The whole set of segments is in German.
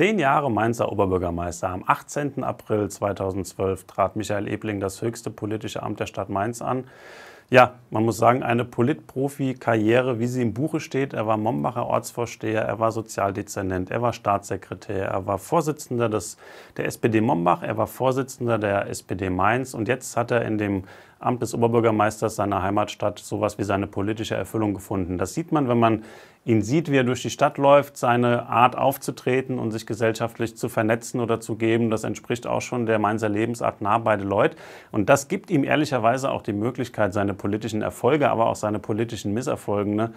Zehn Jahre Mainzer Oberbürgermeister. Am 18. April 2012 trat Michael Ebling das höchste politische Amt der Stadt Mainz an. Ja, man muss sagen, eine Politprofi-Karriere, wie sie im Buche steht. Er war Mombacher Ortsvorsteher, er war Sozialdezernent, er war Staatssekretär, er war Vorsitzender des, der SPD Mombach, er war Vorsitzender der SPD Mainz und jetzt hat er in dem Amt des Oberbürgermeisters seiner Heimatstadt sowas wie seine politische Erfüllung gefunden. Das sieht man, wenn man ihn sieht, wie er durch die Stadt läuft, seine Art aufzutreten und sich gesellschaftlich zu vernetzen oder zu geben. Das entspricht auch schon der Mainzer Lebensart nah bei den Leuten. Und das gibt ihm ehrlicherweise auch die Möglichkeit, seine politischen Erfolge, aber auch seine politischen Misserfolge ne,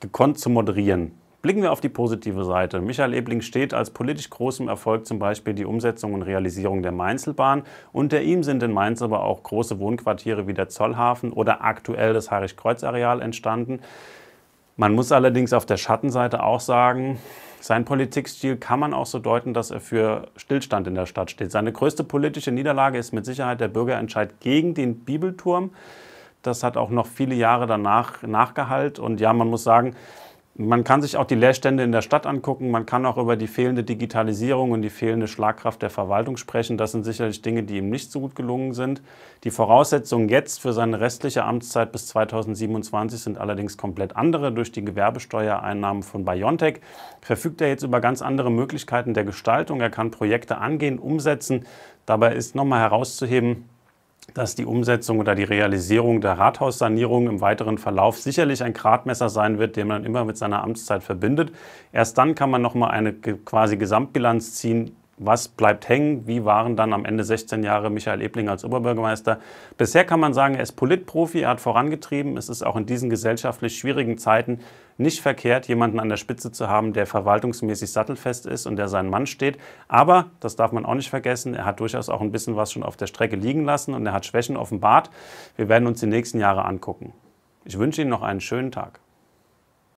gekonnt zu moderieren. Blicken wir auf die positive Seite. Michael Ebling steht als politisch großem Erfolg zum Beispiel die Umsetzung und Realisierung der Mainzelbahn. Unter ihm sind in Mainz aber auch große Wohnquartiere wie der Zollhafen oder aktuell das Heinrich-Kreuz-Areal entstanden. Man muss allerdings auf der Schattenseite auch sagen, sein Politikstil kann man auch so deuten, dass er für Stillstand in der Stadt steht. Seine größte politische Niederlage ist mit Sicherheit der Bürgerentscheid gegen den Bibelturm. Das hat auch noch viele Jahre danach nachgehalt. Und ja, man muss sagen, man kann sich auch die Leerstände in der Stadt angucken. Man kann auch über die fehlende Digitalisierung und die fehlende Schlagkraft der Verwaltung sprechen. Das sind sicherlich Dinge, die ihm nicht so gut gelungen sind. Die Voraussetzungen jetzt für seine restliche Amtszeit bis 2027 sind allerdings komplett andere. Durch die Gewerbesteuereinnahmen von Biontech verfügt er jetzt über ganz andere Möglichkeiten der Gestaltung. Er kann Projekte angehen, umsetzen. Dabei ist nochmal herauszuheben, dass die Umsetzung oder die Realisierung der Rathaussanierung im weiteren Verlauf sicherlich ein Gradmesser sein wird, den man immer mit seiner Amtszeit verbindet. Erst dann kann man noch mal eine quasi Gesamtbilanz ziehen, was bleibt hängen? Wie waren dann am Ende 16 Jahre Michael Ebling als Oberbürgermeister? Bisher kann man sagen, er ist Politprofi, er hat vorangetrieben. Es ist auch in diesen gesellschaftlich schwierigen Zeiten nicht verkehrt, jemanden an der Spitze zu haben, der verwaltungsmäßig sattelfest ist und der seinen Mann steht. Aber, das darf man auch nicht vergessen, er hat durchaus auch ein bisschen was schon auf der Strecke liegen lassen und er hat Schwächen offenbart. Wir werden uns die nächsten Jahre angucken. Ich wünsche Ihnen noch einen schönen Tag.